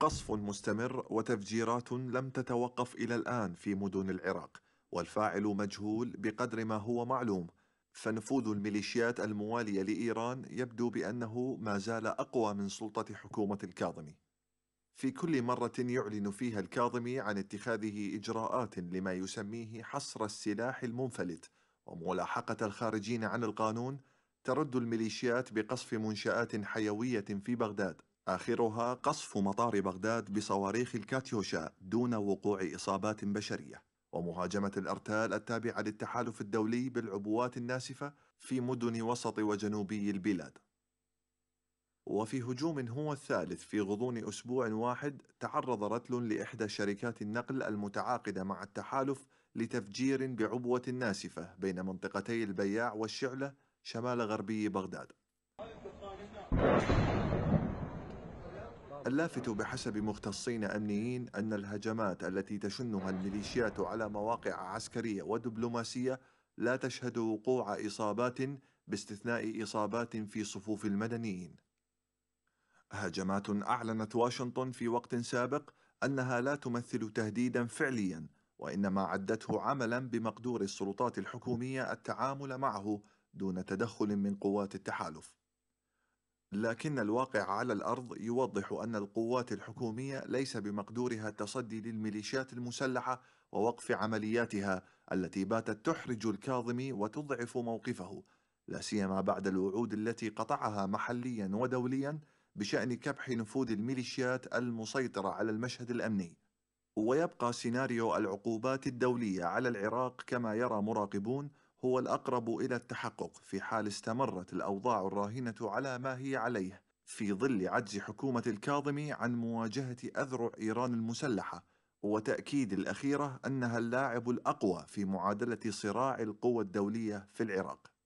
قصف مستمر وتفجيرات لم تتوقف إلى الآن في مدن العراق والفاعل مجهول بقدر ما هو معلوم فنفوذ الميليشيات الموالية لإيران يبدو بأنه ما زال أقوى من سلطة حكومة الكاظمي في كل مرة يعلن فيها الكاظمي عن اتخاذه إجراءات لما يسميه حصر السلاح المنفلت وملاحقة الخارجين عن القانون ترد الميليشيات بقصف منشآت حيوية في بغداد آخرها قصف مطار بغداد بصواريخ الكاتيوشا دون وقوع إصابات بشرية ومهاجمة الأرتال التابعة للتحالف الدولي بالعبوات الناسفة في مدن وسط وجنوبي البلاد وفي هجوم هو الثالث في غضون أسبوع واحد تعرض رتل لإحدى شركات النقل المتعاقدة مع التحالف لتفجير بعبوة ناسفة بين منطقتي البياع والشعلة شمال غربي بغداد اللافت بحسب مختصين أمنيين أن الهجمات التي تشنها الميليشيات على مواقع عسكرية ودبلوماسية لا تشهد وقوع إصابات باستثناء إصابات في صفوف المدنيين هجمات أعلنت واشنطن في وقت سابق أنها لا تمثل تهديدا فعليا وإنما عدته عملا بمقدور السلطات الحكومية التعامل معه دون تدخل من قوات التحالف لكن الواقع على الأرض يوضح أن القوات الحكومية ليس بمقدورها التصدي للميليشيات المسلحة ووقف عملياتها التي باتت تحرج الكاظمي وتضعف موقفه لا سيما بعد الوعود التي قطعها محليا ودوليا بشأن كبح نفوذ الميليشيات المسيطرة على المشهد الأمني ويبقى سيناريو العقوبات الدولية على العراق كما يرى مراقبون هو الأقرب إلى التحقق في حال استمرت الأوضاع الراهنة على ما هي عليه في ظل عجز حكومة الكاظمي عن مواجهة أذرع إيران المسلحة وتأكيد الأخيرة أنها اللاعب الأقوى في معادلة صراع القوى الدولية في العراق